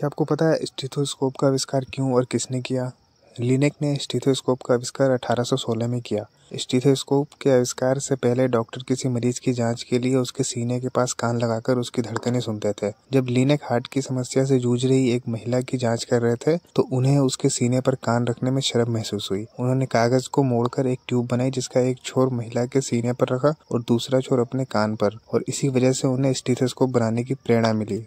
क्या आपको पता है स्टेथोस्कोप का आविष्कार क्यों और किसने किया लिनेक ने स्टीथोस्कोप का आविष्कार 1816 में किया स्टीथोस्कोप के आविष्कार से पहले डॉक्टर किसी मरीज की जांच के लिए उसके सीने के पास कान लगाकर उसकी धड़कनें सुनते थे जब लिनेक हार्ट की समस्या से जूझ रही एक महिला की जांच कर रहे थे तो उन्हें उसके सीने पर कान रखने में शर्म महसूस हुई उन्होंने कागज को मोड़कर एक ट्यूब बनाई जिसका एक छोर महिला के सीने पर रखा और दूसरा छोर अपने कान पर और इसी वजह से उन्हें स्टीथोस्कोप बनाने की प्रेरणा मिली